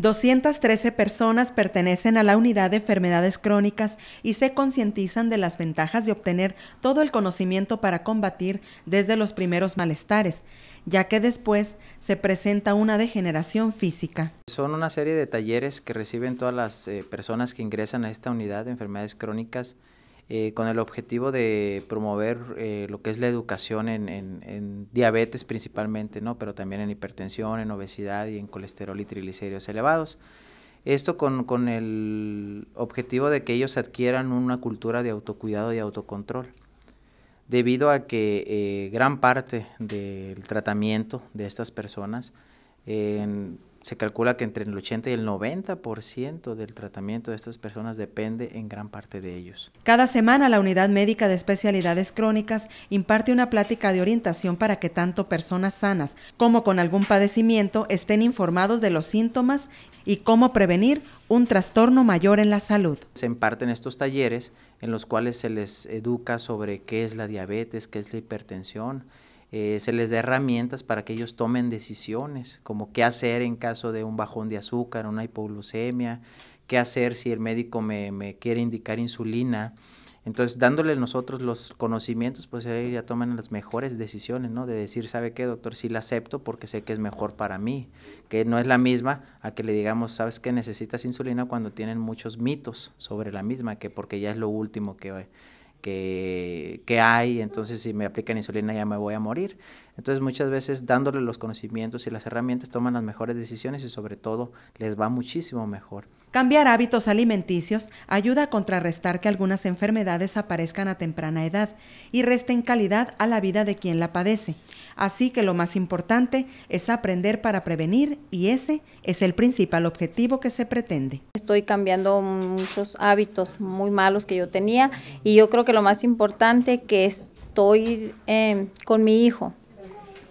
213 personas pertenecen a la unidad de enfermedades crónicas y se concientizan de las ventajas de obtener todo el conocimiento para combatir desde los primeros malestares, ya que después se presenta una degeneración física. Son una serie de talleres que reciben todas las eh, personas que ingresan a esta unidad de enfermedades crónicas eh, con el objetivo de promover eh, lo que es la educación en, diabetes principalmente, pero también en hipertensión, en obesidad y en colesterol y triglicéridos elevados. Esto con, el objetivo de que ellos adquieran una cultura de autocuidado y autocontrol, debido a que eh, gran parte del tratamiento de estas personas se calcula que entre el 80 y el 90% del tratamiento de estas personas depende en gran parte de ellos. Cada semana la Unidad Médica de Especialidades Crónicas imparte una plática de orientación para que tanto personas sanas como con algún padecimiento estén informados de los síntomas y cómo prevenir un trastorno mayor en la salud. Se imparten estos talleres en los cuales se les educa sobre qué es la diabetes, qué es la hipertensión, eh, se les dé herramientas para que ellos tomen decisiones, como qué hacer en caso de un bajón de azúcar, una hipoglucemia, qué hacer si el médico me, quiere indicar insulina. Entonces, dándole nosotros los conocimientos, pues ellos ya toman las mejores decisiones, ¿no? De decir, ¿sabe qué, doctor? Sí la acepto porque sé que es mejor para mí, que no es la misma a que le digamos, ¿sabes qué? Necesitas insulina cuando tienen muchos mitos sobre la misma, que porque ya es lo último que que, que, hay, entonces si me aplican insulina ya me voy a morir. Entonces muchas veces dándole los conocimientos y las herramientas toman las mejores decisiones y sobre todo les va muchísimo mejor. Cambiar hábitos alimenticios ayuda a contrarrestar que algunas enfermedades aparezcan a temprana edad y resten calidad a la vida de quien la padece. Así que lo más importante es aprender para prevenir y ese es el principal objetivo que se pretende. Estoy cambiando muchos hábitos muy malos que yo tenía y yo creo que lo más importante que estoy eh, con mi hijo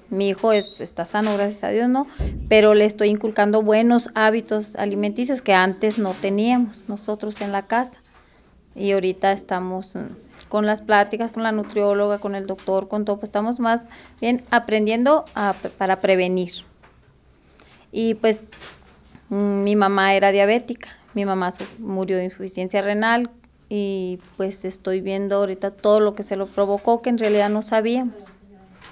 mi hijo está sano, gracias a Dios, ¿no? Pero le estoy inculcando buenos hábitos alimenticios que antes no teníamos nosotros en la casa. Y ahorita estamos mm, con las pláticas, con la nutrióloga, con el doctor, con todo, pues estamos más bien aprendiendo a, para prevenir. Y pues mm, mi mamá era diabética, mi mamá murió de insuficiencia renal y pues estoy viendo ahorita todo lo que se lo provocó que en realidad no sabíamos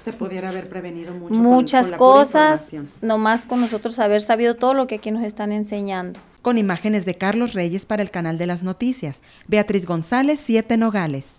se pudiera haber prevenido muchas cosas, nomás con nosotros haber sabido todo lo que aquí nos están enseñando. Con imágenes de Carlos Reyes para el canal de las noticias, Beatriz González, Siete Nogales.